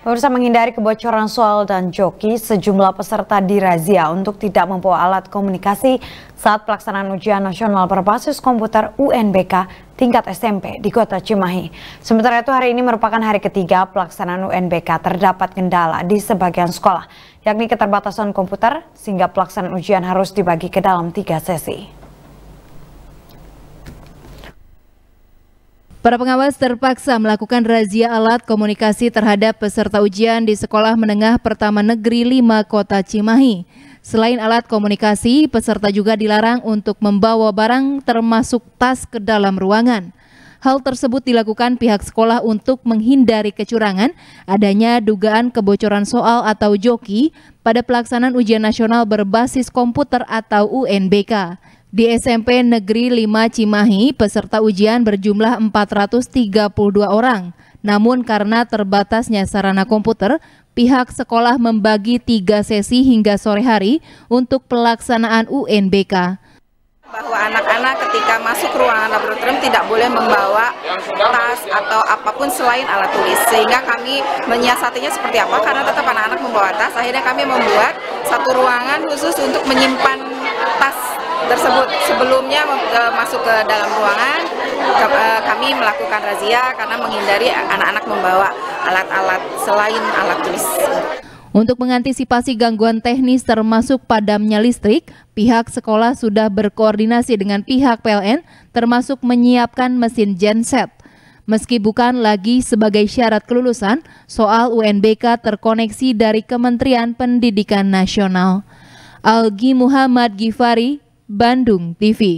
Pemirsa menghindari kebocoran soal dan joki, sejumlah peserta dirazia untuk tidak membawa alat komunikasi saat pelaksanaan ujian nasional berbasis komputer UNBK tingkat SMP di kota Cimahi. Sementara itu hari ini merupakan hari ketiga pelaksanaan UNBK terdapat kendala di sebagian sekolah, yakni keterbatasan komputer sehingga pelaksanaan ujian harus dibagi ke dalam tiga sesi. Para pengawas terpaksa melakukan razia alat komunikasi terhadap peserta ujian di Sekolah Menengah Pertama Negeri 5 Kota Cimahi. Selain alat komunikasi, peserta juga dilarang untuk membawa barang termasuk tas ke dalam ruangan. Hal tersebut dilakukan pihak sekolah untuk menghindari kecurangan adanya dugaan kebocoran soal atau joki pada pelaksanaan ujian nasional berbasis komputer atau UNBK. Di SMP Negeri 5 Cimahi, peserta ujian berjumlah 432 orang. Namun karena terbatasnya sarana komputer, pihak sekolah membagi tiga sesi hingga sore hari untuk pelaksanaan UNBK bahwa anak-anak ketika masuk ruangan laboratorium tidak boleh membawa tas atau apapun selain alat tulis sehingga kami menyiasatinya seperti apa karena tetap anak-anak membawa tas akhirnya kami membuat satu ruangan khusus untuk menyimpan tas tersebut sebelumnya eh, masuk ke dalam ruangan eh, kami melakukan razia karena menghindari anak-anak membawa alat-alat selain alat tulis. Untuk mengantisipasi gangguan teknis termasuk padamnya listrik, pihak sekolah sudah berkoordinasi dengan pihak PLN termasuk menyiapkan mesin genset. Meski bukan lagi sebagai syarat kelulusan, soal UNBK terkoneksi dari Kementerian Pendidikan Nasional. Algi Muhammad Gifari, Bandung TV.